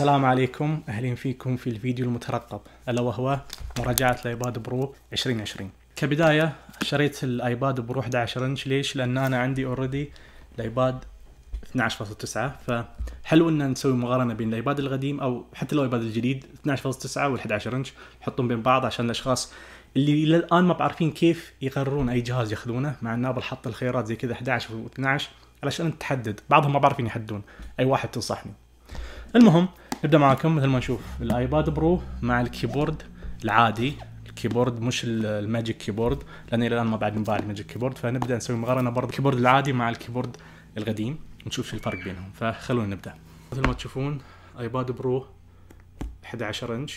السلام عليكم اهلا فيكم في الفيديو المترقب الا وهو مراجعه الايباد برو 2020 كبدايه شريت الايباد برو 11 انش ليش لان انا عندي اوريدي الايباد 12.9 فحلو ان نسوي مقارنه بين الايباد القديم او حتى الايباد الجديد 12.9 وال 11 انش نحطهم بين بعض عشان الاشخاص اللي الى الان ما بعرفين كيف يقررون اي جهاز ياخذونه مع ان ابل حط الخيارات زي كذا 11 و 12 علشان تحدد بعضهم ما بعرفين يحددون اي واحد تنصحني المهم نبدا معاكم مثل ما نشوف الايباد برو مع الكيبورد العادي الكيبورد مش الماجيك كيبورد لان الى الان ما بعد نباع الماجيك كيبورد فنبدا نسوي مقارنه برضه الكيبورد العادي مع الكيبورد القديم نشوف شو الفرق بينهم فخلونا نبدا مثل ما تشوفون ايباد برو 11 انش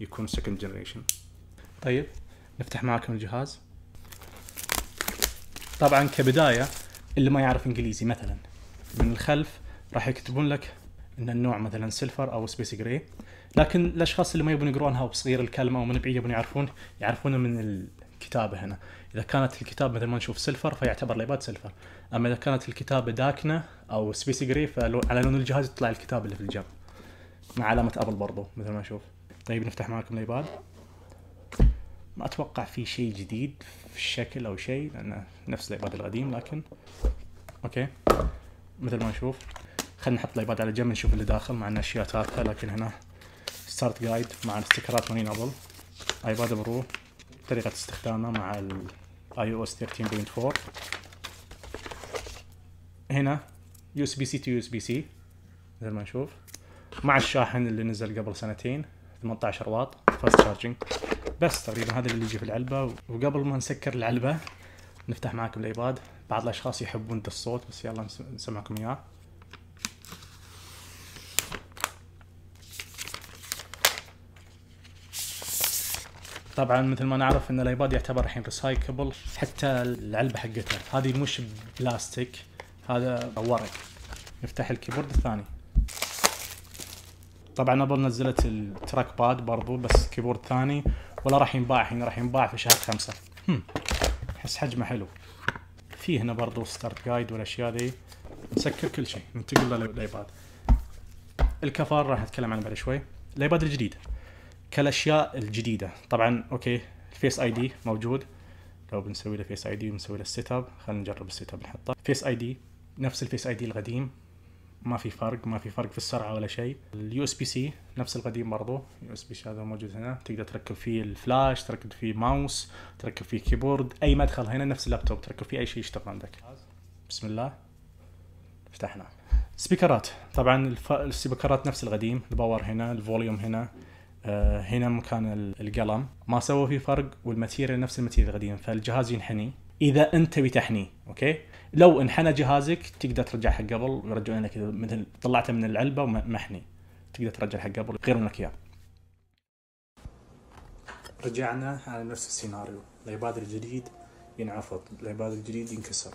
يكون سكند جنريشن طيب نفتح معاكم الجهاز طبعا كبدايه اللي ما يعرف انجليزي مثلا من الخلف راح يكتبون لك ان النوع مثلا سيلفر او سبيس جراي لكن الاشخاص اللي ما يبون يقرونها وصغير الكلمه ومن بعيد يبون يعرفون يعرفونه من الكتابه هنا اذا كانت الكتاب مثل ما نشوف سيلفر فيعتبر الايباد سيلفر اما اذا كانت الكتابه داكنه او سبيس جراي فعلى لون الجهاز يطلع الكتاب اللي في الجنب مع علامه ابل برضو مثل ما نشوف طيب نفتح معاكم الايباد ما اتوقع في شيء جديد في الشكل او شيء لانه نفس الايباد القديم لكن اوكي مثل ما نشوف خلينا نحط الايباد على جنب نشوف اللي داخل مع انه اشياء تافهه لكن هنا ستارت جايد مع الاستكرات مالين ابل ايباد برو طريقه استخدامه مع الاي او اس 13.4 هنا يو اس بي سي تو يو اس بي سي مثل ما نشوف مع الشاحن اللي نزل قبل سنتين 18 واط فاست شارجنج بس تقريبا هذا اللي يجي في العلبه وقبل ما نسكر العلبه نفتح معاكم الايباد بعض الاشخاص يحبون الصوت بس يلا نسمعكم اياه طبعا مثل ما نعرف ان الايباد يعتبر الحين ريسايكبل حتى العلبه حقتها هذه مش بلاستيك هذا ورق نفتح الكيبورد الثاني طبعا ابل نزلت التراك باد برضو بس كيبورد ثاني ولا راح ينباع الحين راح ينباع في شهر خمسة احس حجمه حلو في هنا برضو ستارت جايد والاشياء ذي نسكر كل شيء ننتقل للايباد الكفار راح نتكلم عنه بعد شوي الايباد الجديد كالاشياء الجديده طبعا اوكي الفيس اي دي موجود لو بنسوي له فيس اي دي ونسوي له السيت اب خلينا نجرب السيت اب نحطه فيس اي دي نفس الفيس اي دي القديم ما في فرق ما في فرق في السرعه ولا شيء اليو اس بي سي نفس القديم برضو اليو اس بي سي هذا موجود هنا تقدر تركب فيه الفلاش تركب فيه ماوس تركب فيه كيبورد اي مدخل هنا نفس اللابتوب تركب فيه اي شيء يشتغل عندك بسم الله فتحنا سبيكرات طبعا السبيكرات نفس القديم الباور هنا الفوليوم هنا آه، هنا مكان القلم ما سوى فيه فرق والماتيريال نفس الماتيريال القديم فالجهاز ينحني اذا انت بتحني اوكي لو انحنى جهازك تقدر ترجع حق قبل ويرجعون لك مثل طلعته من العلبه ومحني تقدر ترجع حق قبل يغيرون لك اياه رجعنا على نفس السيناريو الايباد الجديد ينعفض الايباد الجديد ينكسر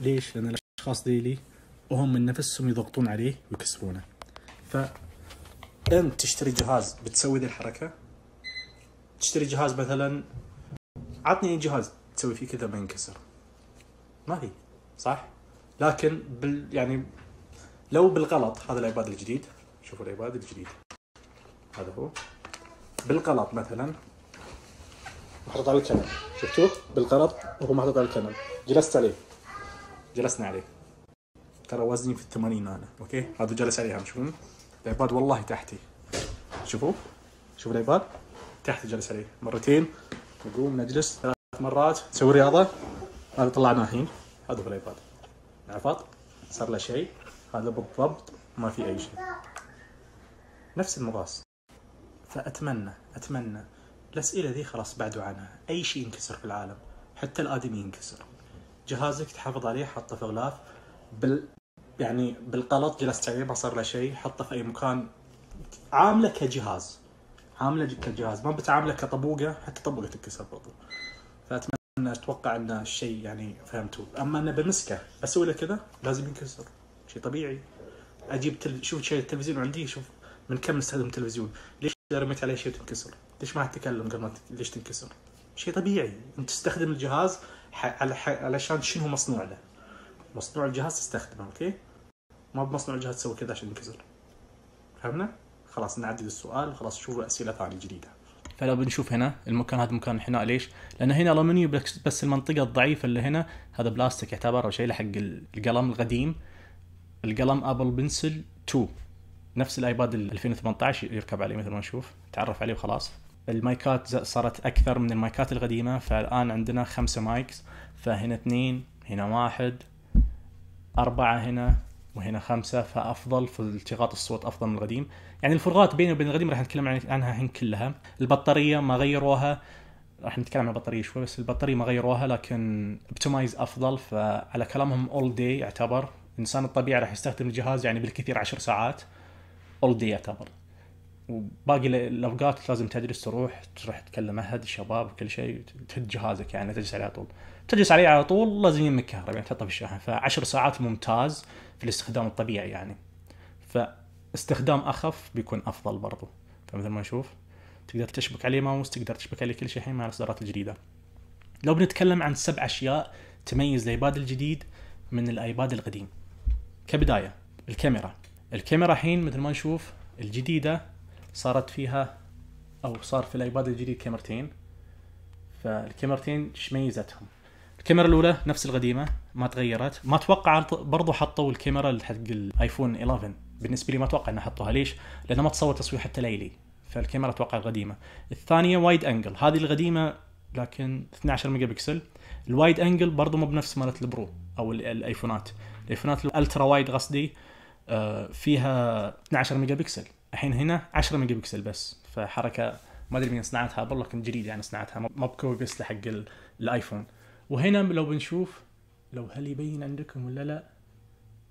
ليش؟ لان الاشخاص ذيلي وهم من نفسهم يضغطون عليه ويكسرونه فانت تشتري جهاز بتسوي ذي الحركه تشتري جهاز مثلا عطني جهاز تسوي فيه كذا ما ينكسر ما في صح لكن بال يعني لو بالغلط هذا الايباد الجديد شوفوا الايباد الجديد هذا هو بالغلط مثلا محطوط على الكنب شفتوه بالغلط وهو محطوط على الكنب جلست عليه جلسنا عليه ترى وزني في الثمانين انا اوكي هذا جلس عليه هم شوفون الايباد والله تحتي شوفوا شوفوا الايباد تحت جلس عليه مرتين نقوم نجلس ثلاث مرات نسوي رياضه هذا طلعناه الحين هذا في الايباد عرفت صار له شيء هذا بالضبط ما في اي شيء نفس المقاس فاتمنى اتمنى الاسئله ذي خلاص بعدوا عنها اي شيء ينكسر في العالم حتى الادمي ينكسر جهازك تحافظ عليه حطه في غلاف بال يعني بالغلط جلست عليه ما صار له شيء حطه في اي مكان عامله كجهاز عامله كجهاز ما بتعامله كطبوقه حتى طبوقه تنكسر برضو فاتمنى اتوقع ان الشيء يعني فهمتوا اما انا بمسكه بسوي له كذا لازم ينكسر شيء طبيعي اجيب تل... شوف شيء التلفزيون عندي شوف من كم استخدم تلفزيون ليش اذا رميت عليه شيء تنكسر ليش ما تتكلم قبل ما ت... ليش تنكسر شيء طبيعي انت تستخدم الجهاز ح... على... علشان شنو مصنوع له مصنوع الجهاز تستخدمه اوكي ما بمصنع الجهاز تسوي كذا عشان ينكسر فهمنا؟ خلاص نعدل السؤال خلاص شوفوا اسئله ثانيه جديده فلو بنشوف هنا المكان هذا مكان الحناء ليش؟ لان هنا الومنيو بس المنطقه الضعيفه اللي هنا هذا بلاستيك يعتبر او شيء حق القلم القديم القلم ابل بنسل 2 نفس الايباد 2018 يركب عليه مثل ما نشوف تعرف عليه وخلاص المايكات صارت اكثر من المايكات القديمه فالان عندنا خمسه مايكس فهنا اثنين هنا واحد اربعه هنا وهنا خمسة فأفضل في التقاط الصوت أفضل من القديم يعني الفروقات بينه وبين القديم راح نتكلم عنها الحين كلها البطارية ما غيروها راح نتكلم عن البطارية شوي بس البطارية ما غيروها لكن اوبتمايز أفضل فعلى كلامهم أول داي يعتبر الإنسان الطبيعي راح يستخدم الجهاز يعني بالكثير عشر ساعات أول داي يعتبر وباقي الاوقات لازم تدرس تروح تروح تكلم احد الشباب وكل شيء تهد جهازك يعني تجلس عليه طول تجلس عليه على طول لازم يمك كهرباء يعني تحطه في الشاحن فعشر ساعات ممتاز في الاستخدام الطبيعي يعني فاستخدام اخف بيكون افضل برضو فمثل ما نشوف تقدر تشبك عليه ماوس تقدر تشبك عليه كل شيء الحين مع الاصدارات الجديده لو بنتكلم عن سبع اشياء تميز الايباد الجديد من الايباد القديم كبدايه الكاميرا الكاميرا الحين مثل ما نشوف الجديده صارت فيها او صار في الايباد الجديد كاميرتين فالكاميرتين ايش ميزتهم الكاميرا الاولى نفس القديمه ما تغيرت ما اتوقع برضو حطوا الكاميرا حق الايفون 11 بالنسبه لي ما اتوقع انه حطوها ليش لانه ما تصور تصوير حتى ليلي فالكاميرا اتوقع القديمه الثانيه وايد انجل هذه القديمه لكن 12 ميجا بكسل الوايد انجل برضو مو بنفس مالت البرو او الايفونات الايفونات الالترا وايد قصدي آه، فيها 12 ميجا بكسل الحين هنا 10 ميجا بكسل بس فحركه ما ادري مين صنعتها ابل كنت جديد يعني صنعتها ما بكوبي بس حق الايفون وهنا لو بنشوف لو هل يبين عندكم ولا لا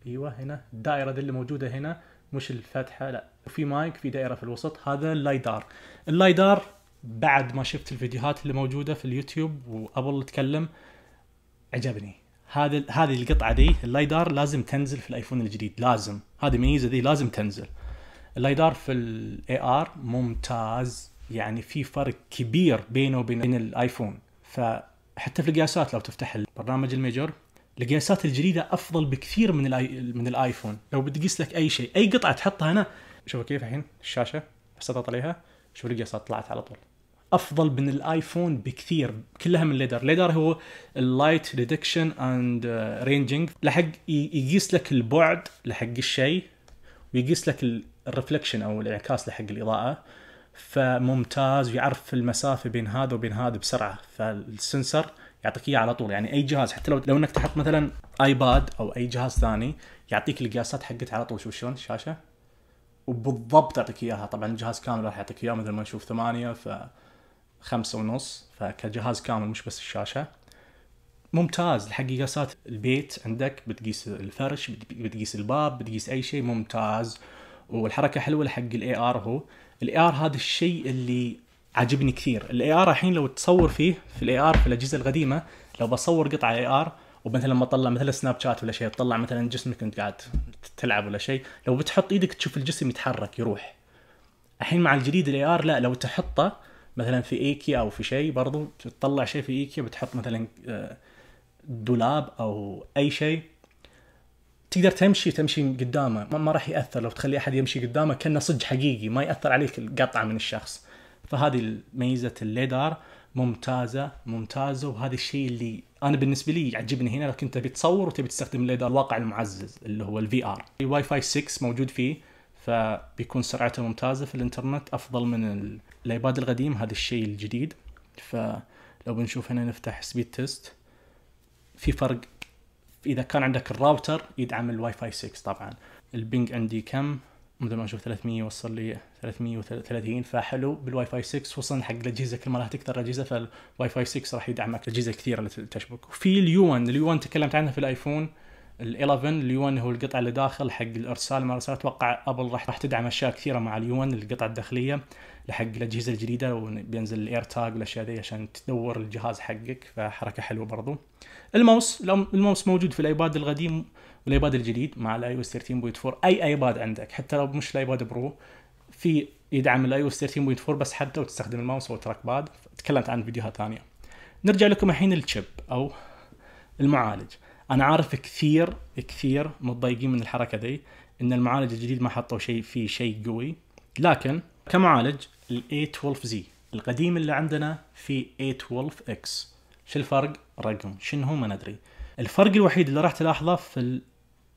ايوه هنا الدائره دي اللي موجوده هنا مش الفتحه لا في مايك في دائره في الوسط هذا اللايدار اللايدار بعد ما شفت الفيديوهات اللي موجوده في اليوتيوب وابل تكلم عجبني هذا هذه القطعه دي اللايدار لازم تنزل في الايفون الجديد لازم هذه الميزه دي لازم تنزل اللايدار في الاي ار ممتاز يعني في فرق كبير بينه وبين الايفون ف حتى في القياسات لو تفتح البرنامج الميجر القياسات الجديده افضل بكثير من الاي من الايفون لو بتقيس لك اي شيء اي قطعه تحطها هنا شوفوا كيف الحين الشاشه بس اضغط عليها شوف القياسات طلعت على طول افضل من الايفون بكثير كلها من ليدر ليدر هو اللايت ديتكشن اند رينجينج لحق يقيس لك البعد لحق الشيء ويقيس لك الرفلكشن او الانعكاس لحق الاضاءه فممتاز ويعرف المسافه بين هذا وبين هذا بسرعه فالسنسر يعطيك اياه على طول يعني اي جهاز حتى لو لو انك تحط مثلا ايباد او اي جهاز ثاني يعطيك القياسات حقت على طول شوف شلون الشاشه وبالضبط يعطيك اياها طبعا الجهاز كامل راح يعطيك اياه مثل ما نشوف ثمانية ف خمسة ونص فكجهاز كامل مش بس الشاشة ممتاز الحقيقة قياسات البيت عندك بتقيس الفرش بتقيس الباب بتقيس أي شيء ممتاز والحركه حلوه حق الاي ار هو الاي ار هذا الشيء اللي عاجبني كثير الاي ار الحين لو تصور فيه في الاي ار في الاجهزه القديمه لو بصور قطعه اي ار ومثلا لما اطلع مثلا سناب شات ولا شيء تطلع مثلا جسمك انت قاعد تلعب ولا شيء لو بتحط ايدك تشوف الجسم يتحرك يروح الحين مع الجديد الاي ار لا لو تحطه مثلا في ايكيا او في شيء برضو تطلع شيء في ايكيا بتحط مثلا آه، دولاب او اي شيء تقدر تمشي تمشي قدامه ما, راح ياثر لو تخلي احد يمشي قدامه كانه صج حقيقي ما ياثر عليك القطعه من الشخص فهذه ميزه الليدار ممتازه ممتازه وهذا الشيء اللي انا بالنسبه لي يعجبني هنا لكن تبي تصور وتبي تستخدم الليدار الواقع المعزز اللي هو الفي ار الواي فاي 6 موجود فيه فبيكون سرعته ممتازه في الانترنت افضل من الايباد القديم هذا الشيء الجديد فلو بنشوف هنا نفتح سبيد تيست في فرق اذا كان عندك الراوتر يدعم الواي فاي 6 طبعا البينج عندي كم مثل ما اشوف 300 وصل لي 330 فحلو بالواي فاي 6 خصوصا حق الاجهزه كل ما راح تكثر الاجهزه فالواي فاي 6 راح يدعمك اجهزه كثيره اللي تشبك وفي اليو 1 اليو 1 تكلمت عنها في الايفون ال11 اليون هو القطع اللي داخل حق الارسال ما ارسال اتوقع ابل راح راح تدعم اشياء كثيره مع اليون القطع الداخليه لحق الاجهزه الجديده وبينزل الاير تاج والاشياء ذي عشان تدور الجهاز حقك فحركه حلوه برضو الماوس الماوس موجود في الايباد القديم والايباد الجديد مع الاي او اس 13.4 اي ايباد عندك حتى لو مش الايباد برو في يدعم الاي او اس 13.4 بس حتى وتستخدم الماوس او التراك باد تكلمت عن فيديوهات ثانيه نرجع لكم الحين الشيب او المعالج انا عارف كثير كثير متضايقين من الحركه دي ان المعالج الجديد ما حطوا شيء فيه شيء قوي لكن كمعالج ال 812 زي القديم اللي عندنا في 812 اكس شو الفرق رقم شنو هو ما ندري الفرق الوحيد اللي راح تلاحظه في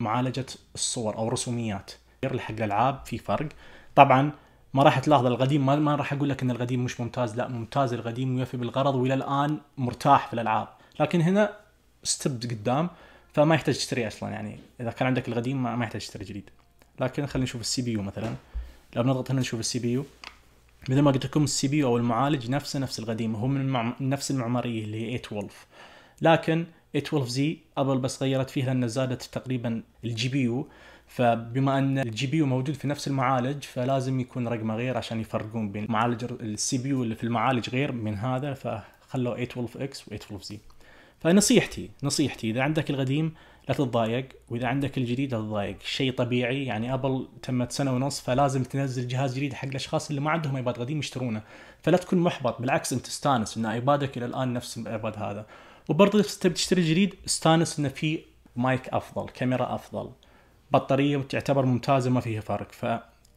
معالجه الصور او الرسوميات حق الالعاب في فرق طبعا ما راح تلاحظ القديم ما, ما راح اقول لك ان القديم مش ممتاز لا ممتاز القديم ويفي بالغرض والى الان مرتاح في الالعاب لكن هنا ستيب قدام فما يحتاج تشتري اصلا يعني اذا كان عندك القديم ما, يحتاج تشتري جديد لكن خلينا نشوف السي بي يو مثلا لو نضغط هنا نشوف السي بي يو مثل ما قلت لكم السي بي يو او المعالج نفسه نفس القديم هو من المعم... نفس المعماريه اللي هي 812 لكن 812 زي ابل بس غيرت فيه لان زادت تقريبا الجي بي يو فبما ان الجي بي يو موجود في نفس المعالج فلازم يكون رقمه غير عشان يفرقون بين معالج السي بي يو اللي في المعالج غير من هذا فخلوا 812 اكس و 812 زي فنصيحتي نصيحتي اذا عندك القديم لا تتضايق واذا عندك الجديد لا تتضايق شيء طبيعي يعني ابل تمت سنه ونص فلازم تنزل جهاز جديد حق الاشخاص اللي ما عندهم ايباد قديم يشترونه فلا تكون محبط بالعكس انت استانس ان ايبادك الى الان نفس الايباد هذا وبرضه اذا تبي تشتري جديد استانس انه في مايك افضل كاميرا افضل بطاريه تعتبر ممتازه ما فيها فرق ف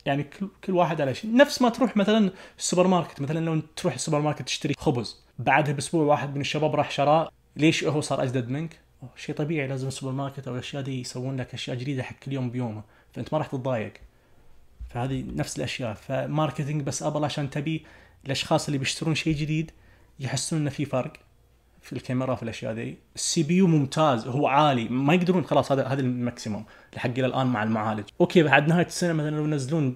يعني كل كل واحد على شيء نفس ما تروح مثلا السوبر ماركت مثلا لو تروح السوبر ماركت تشتري خبز بعدها باسبوع واحد من الشباب راح شراه ليش هو صار اجدد منك شيء طبيعي لازم السوبر ماركت او الاشياء دي يسوون لك اشياء جديده حق كل يوم بيومه فانت ما راح تتضايق فهذه نفس الاشياء فماركتينج بس ابل عشان تبي الاشخاص اللي بيشترون شيء جديد يحسون انه في فرق في الكاميرا في الاشياء دي السي بي يو ممتاز هو عالي ما يقدرون خلاص هذا هذا الماكسيموم لحق الى الان مع المعالج اوكي بعد نهايه السنه مثلا لو ينزلون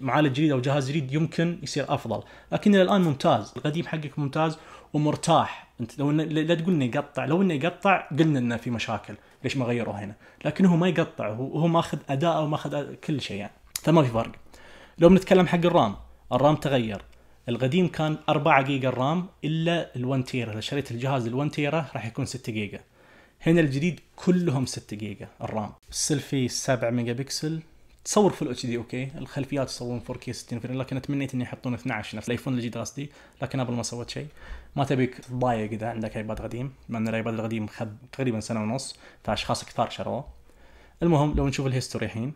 معالج جديد او جهاز جديد يمكن يصير افضل لكن الى الان ممتاز القديم حقك ممتاز ومرتاح انت لو لا تقول انه يقطع لو انه يقطع قلنا انه في مشاكل ليش ما غيروا هنا لكن هو ما يقطع هو هو ماخذ اداءه وماخذ كل شيء يعني فما في فرق لو بنتكلم حق الرام الرام تغير القديم كان 4 جيجا الرام الا ال1 تيرا اذا شريت الجهاز ال1 تيرا راح يكون 6 جيجا هنا الجديد كلهم 6 جيجا الرام السيلفي 7 ميجا بكسل تصور فل اتش دي اوكي الخلفيات تصورون 4 كي 60 فريم لكن تمنيت اني يحطون 12 نفس الايفون اللي جيت قصدي لكن قبل ما سويت شيء ما تبيك تضايق اذا عندك ايباد قديم مع ان الايباد القديم خذ تقريبا سنه ونص فاشخاص كثار شروه المهم لو نشوف الهيستوري الحين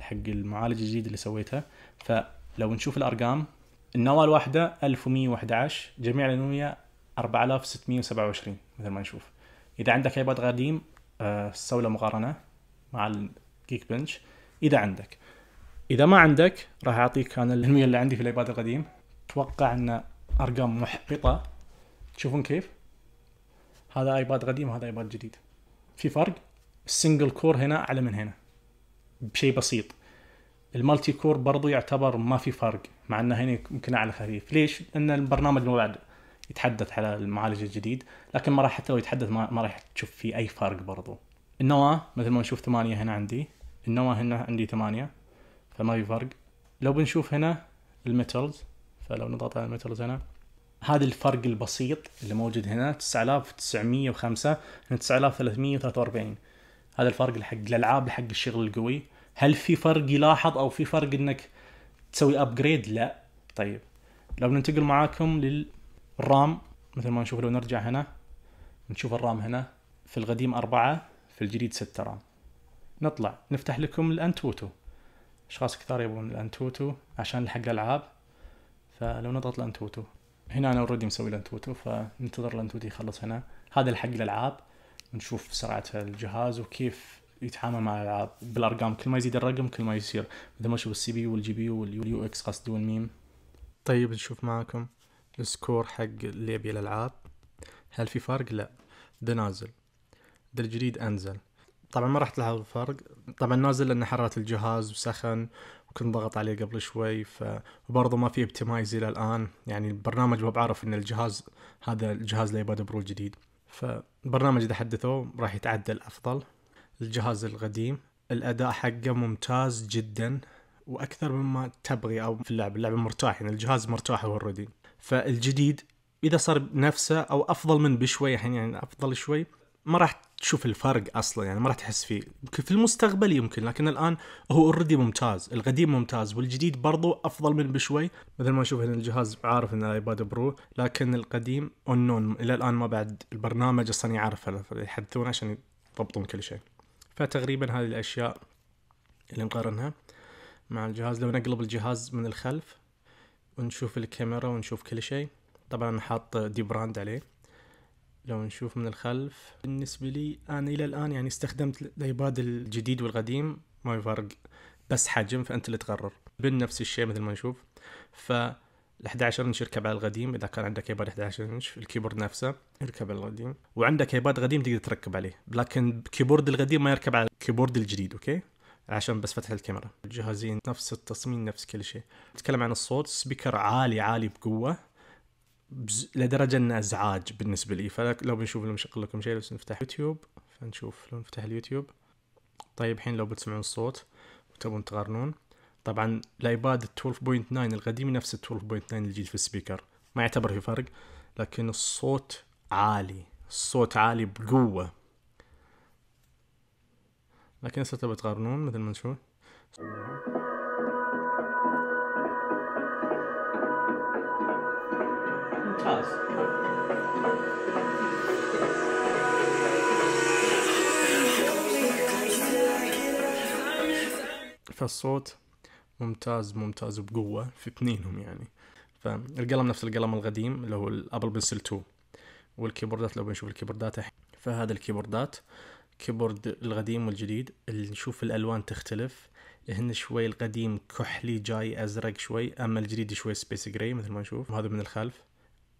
حق المعالج الجديد اللي سويته فلو نشوف الارقام النواه الواحده 1111 جميع الانويه 4627 مثل ما نشوف اذا عندك ايباد قديم آه، سوي له مقارنه مع الجيك بنش اذا عندك اذا ما عندك راح اعطيك انا الهميه اللي عندي في الايباد القديم اتوقع ان ارقام محبطه تشوفون كيف هذا ايباد قديم وهذا ايباد جديد في فرق السنجل كور هنا اعلى من هنا بشيء بسيط المالتي كور برضو يعتبر ما في فرق مع انه هنا يمكن اعلى خفيف ليش لان البرنامج مو بعد يتحدث على المعالج الجديد لكن ما راح حتى لو يتحدث ما, ما راح تشوف فيه اي فرق برضو النواه مثل ما نشوف ثمانية هنا عندي النواة هنا عندي ثمانية فما في فرق لو بنشوف هنا الميتلز فلو نضغط على الميتلز هنا هذا الفرق البسيط اللي موجود هنا 9905 هنا 9343 هذا الفرق حق الالعاب حق الشغل القوي هل في فرق يلاحظ او في فرق انك تسوي ابجريد لا طيب لو ننتقل معاكم للرام مثل ما نشوف لو نرجع هنا نشوف الرام هنا في القديم أربعة في الجديد ستة رام نطلع نفتح لكم الانتوتو اشخاص كثار يبون الانتوتو عشان نلحق العاب فلو نضغط الانتوتو هنا انا اوريدي مسوي الانتوتو فننتظر الانتوتو يخلص هنا هذا الحق الالعاب نشوف سرعه الجهاز وكيف يتعامل مع الالعاب بالارقام كل ما يزيد الرقم كل ما يصير مثل ما نشوف السي بي يو والجي بي يو واليو اكس قصدي والميم طيب نشوف معاكم السكور حق اللي يبي الالعاب هل في فرق لا ده نازل ده الجديد انزل طبعا ما راح تلاحظ الفرق طبعا نازل لان حراره الجهاز وسخن وكنت ضغط عليه قبل شوي فبرضه ما في اوبتمايز الى الان يعني البرنامج ما بعرف ان الجهاز هذا الجهاز الايباد برو الجديد فالبرنامج اذا حدثوه راح يتعدل افضل الجهاز القديم الاداء حقه ممتاز جدا واكثر مما تبغي او في اللعبه اللعبه مرتاح يعني الجهاز مرتاح اوريدي فالجديد اذا صار نفسه او افضل من بشوي الحين يعني افضل شوي ما راح تشوف الفرق اصلا يعني ما راح تحس فيه يمكن في المستقبل يمكن لكن الان هو اوريدي ممتاز القديم ممتاز والجديد برضو افضل من بشوي مثل ما نشوف هنا الجهاز عارف انه ايباد برو لكن القديم نون الى الان ما بعد البرنامج اصلا يعرفه يحدثونه عشان يضبطون كل شيء فتقريبا هذه الاشياء اللي نقارنها مع الجهاز لو نقلب الجهاز من الخلف ونشوف الكاميرا ونشوف كل شيء طبعا حاط دي براند عليه لو نشوف من الخلف بالنسبة لي أنا إلى الآن يعني استخدمت الأيباد الجديد والقديم ما يفرق بس حجم فأنت اللي تقرر بنفس الشيء مثل ما نشوف ف 11 انش يركب على القديم اذا كان عندك ايباد 11 انش الكيبورد نفسه يركب على القديم وعندك ايباد قديم تقدر تركب عليه لكن الكيبورد القديم ما يركب على الكيبورد الجديد اوكي عشان بس فتح الكاميرا الجهازين نفس التصميم نفس كل شيء نتكلم عن الصوت سبيكر عالي عالي بقوه بز... لدرجه انه ازعاج بالنسبه لي فلو بنشوف لو بنشغل لكم شيء بس نفتح يوتيوب فنشوف لو نفتح اليوتيوب طيب الحين لو بتسمعون الصوت وتبون تقارنون طبعا الايباد 12.9 القديم نفس 12.9 الجديد في السبيكر ما يعتبر في فرق لكن الصوت عالي الصوت عالي بقوة لكن هسه تبى تقارنون مثل ما نشوف podcast. فالصوت ممتاز ممتاز بقوة في اثنينهم يعني فالقلم نفس القلم القديم اللي هو الابل بنسل 2 والكيبوردات لو بنشوف الكيبوردات الحين فهذا الكيبوردات كيبورد القديم والجديد اللي نشوف الالوان تختلف هن شوي القديم كحلي جاي ازرق شوي اما الجديد شوي سبيس جراي مثل ما نشوف وهذا من الخلف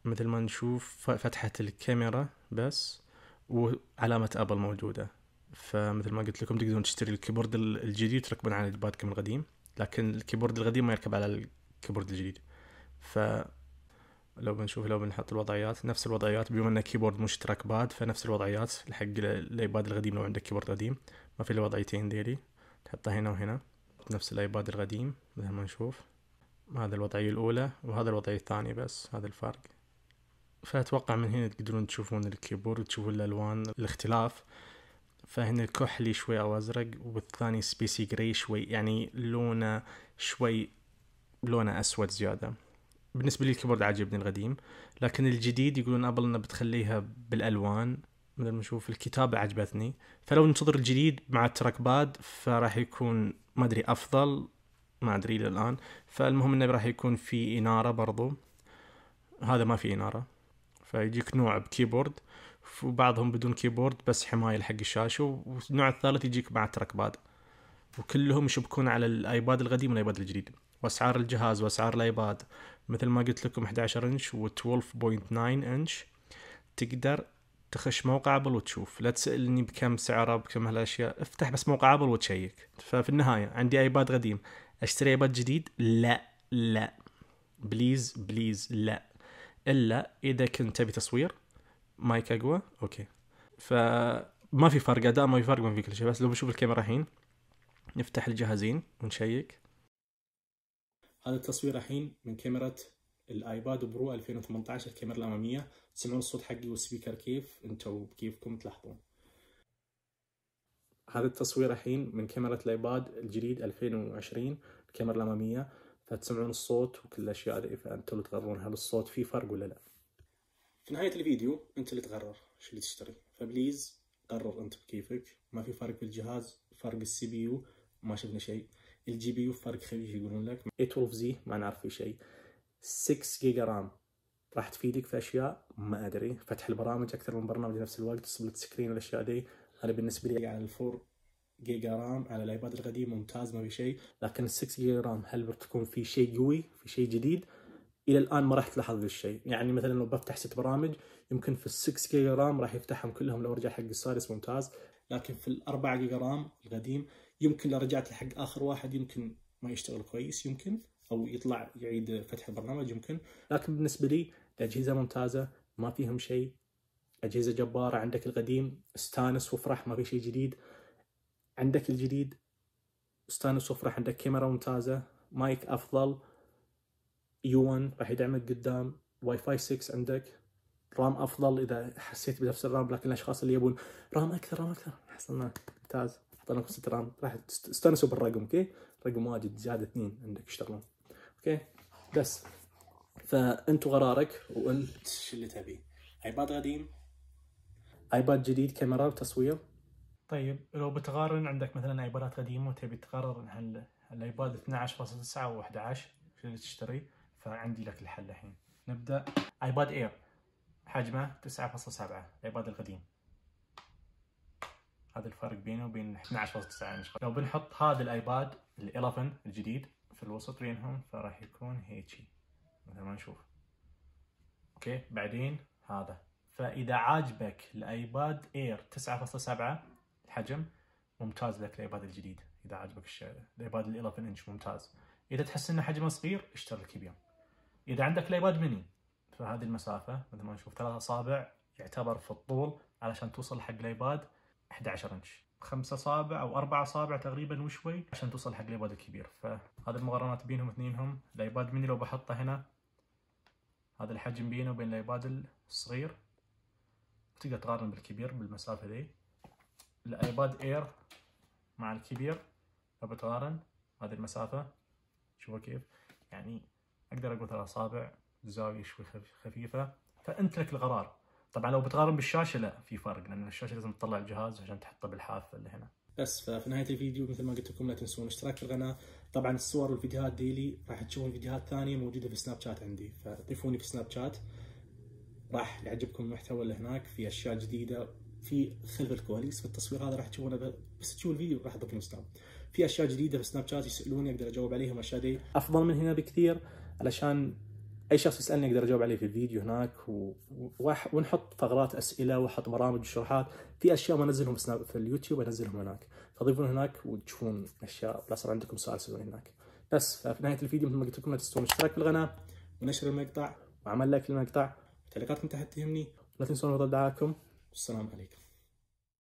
مثل ما نشوف فتحة الكاميرا بس وعلامة أبل موجودة فمثل ما قلت لكم تقدرون تشتري الكيبورد الجديد تركبون على جبادكم القديم لكن الكيبورد القديم ما يركب على الكيبورد الجديد ف لو بنشوف لو بنحط الوضعيات نفس الوضعيات بما ان كيبورد مش تراك باد فنفس الوضعيات حق الايباد القديم لو عندك كيبورد قديم ما في الا وضعيتين ديلي تحطها هنا وهنا نفس الايباد القديم مثل ما نشوف هذا الوضعية الأولى وهذا الوضعية الثانية بس هذا الفرق فأتوقع من هنا تقدرون تشوفون الكيبورد تشوفون الألوان الاختلاف فهنا الكحلي شوي أو أزرق والثاني سبيسي جري شوي يعني لونه شوي لونه أسود زيادة بالنسبة لي الكيبورد عجبني القديم لكن الجديد يقولون أبل إنه بتخليها بالألوان مثل ما نشوف الكتابة عجبتني فلو ننتظر الجديد مع التراك باد فراح يكون ما أدري أفضل ما أدري إلى الآن فالمهم إنه راح يكون في إنارة برضو هذا ما في إنارة فيجيك نوع بكيبورد وبعضهم بدون كيبورد بس حمايه حق الشاشه والنوع الثالث يجيك مع تراك باد وكلهم يشبكون على الايباد القديم والايباد الجديد واسعار الجهاز واسعار الايباد مثل ما قلت لكم 11 انش و12.9 انش تقدر تخش موقع ابل وتشوف لا تسالني بكم سعره بكم هالاشياء افتح بس موقع ابل وتشيك ففي النهايه عندي ايباد قديم اشتري ايباد جديد لا لا بليز بليز لا الا اذا كنت تبي تصوير مايك اقوى اوكي فما في فرق اداء ما في فرق ما في كل شيء بس لو بشوف الكاميرا الحين نفتح الجهازين ونشيك هذا التصوير الحين من كاميرا الايباد برو 2018 الكاميرا الاماميه تسمعون الصوت حقي والسبيكر كيف انتم بكيفكم تلاحظون هذا التصوير الحين من كاميرا الايباد الجديد 2020 الكاميرا الاماميه فتسمعون الصوت وكل الاشياء هذه فانتم اللي تقررون هل الصوت في فرق ولا لا في نهايه الفيديو انت اللي تقرر شو اللي تشتري فبليز قرر انت بكيفك ما في فرق في الجهاز فرق السي بي يو ما شفنا شيء الجي بي يو فرق خفيف يقولون لك 12 زي ما نعرف فيه شيء 6 جيجا رام راح تفيدك في اشياء ما ادري فتح البرامج اكثر من برنامج نفس الوقت سبلت سكرين والاشياء دي انا بالنسبه لي على الفور جيجا رام على الايباد القديم ممتاز ما في شيء لكن ال 6 جيجا رام هل بتكون في شيء قوي في شيء جديد الى الان ما راح تلاحظ ذا الشيء يعني مثلا لو بفتح ست برامج يمكن في ال 6 جيجا رام راح يفتحهم كلهم لو رجع حق السادس ممتاز لكن في ال 4 جيجا رام القديم يمكن لو رجعت لحق اخر واحد يمكن ما يشتغل كويس يمكن او يطلع يعيد فتح البرنامج يمكن لكن بالنسبه لي الاجهزه ممتازه ما فيهم شيء اجهزه جباره عندك القديم استانس وافرح ما في شيء جديد عندك الجديد استانس وافرح عندك كاميرا ممتازة مايك أفضل يو 1 راح يدعمك قدام واي فاي 6 عندك رام أفضل إذا حسيت بنفس الرام لكن الأشخاص اللي يبون رام أكثر رام أكثر حصلنا ممتاز حطينا لكم 6 رام راح تستانسوا بالرقم أوكي رقم واجد زيادة اثنين عندك يشتغلون أوكي بس فأنت وقرارك وأنت اللي تبي ايباد قديم ايباد جديد كاميرا وتصوير طيب لو بتقارن عندك مثلا ايبادات قديمه وتبي تقرر هل الايباد 12.9 او 11 شو اللي تشتري فعندي لك الحل الحين نبدا ايباد اير حجمه 9.7 الايباد القديم هذا الفرق بينه وبين 12.9 انش يعني. لو بنحط هذا الايباد ال 11 الجديد في الوسط بينهم فراح يكون هيجي مثل ما نشوف اوكي بعدين هذا فاذا عاجبك الايباد اير 9.7 الحجم ممتاز لك الايباد الجديد اذا عجبك الشيء الايباد ال 11 انش ممتاز اذا تحس انه حجمه صغير اشتري الكبير اذا عندك الايباد ميني فهذه المسافه مثل ما نشوف ثلاث اصابع يعتبر في الطول علشان توصل حق الايباد 11 انش خمسة اصابع او اربع اصابع تقريبا وشوي عشان توصل حق الايباد الكبير فهذه المقارنات بينهم اثنينهم الايباد ميني لو بحطه هنا هذا الحجم بينه وبين الايباد الصغير تقدر تقارن بالكبير بالمسافه ذي الايباد اير مع الكبير بتقارن هذه المسافة شوفوا كيف يعني اقدر اقول ثلاث اصابع زاوية شوي خفيفة فانت لك القرار طبعا لو بتقارن بالشاشة لا في فرق لان الشاشة لازم تطلع الجهاز عشان تحطه بالحافة اللي هنا بس ففي نهاية الفيديو مثل ما قلت لكم لا تنسون الاشتراك في القناة طبعا الصور والفيديوهات ديلي راح تشوفون فيديوهات ثانية موجودة في سناب شات عندي فضيفوني في سناب شات راح يعجبكم المحتوى اللي هناك في اشياء جديدة في خلف الكواليس في التصوير هذا راح تشوفونه بس تشوف الفيديو راح اضيف الانستغرام في اشياء جديده في سناب شات يسالوني اقدر اجاوب عليهم اشياء دي افضل من هنا بكثير علشان اي شخص يسالني اقدر اجاوب عليه في الفيديو هناك و... و... ونحط فقرات اسئله واحط برامج وشروحات في اشياء ما انزلهم في, سناب... في اليوتيوب انزلهم هناك فضيفون هناك وتشوفون اشياء لا صار عندكم سؤال سوون هناك بس في نهايه الفيديو مثل ما قلت لكم لا تنسون الاشتراك في القناه ونشر المقطع وعمل لايك للمقطع تعليقاتكم تحت تهمني لا تنسون فضل دعاكم والسلام عليكم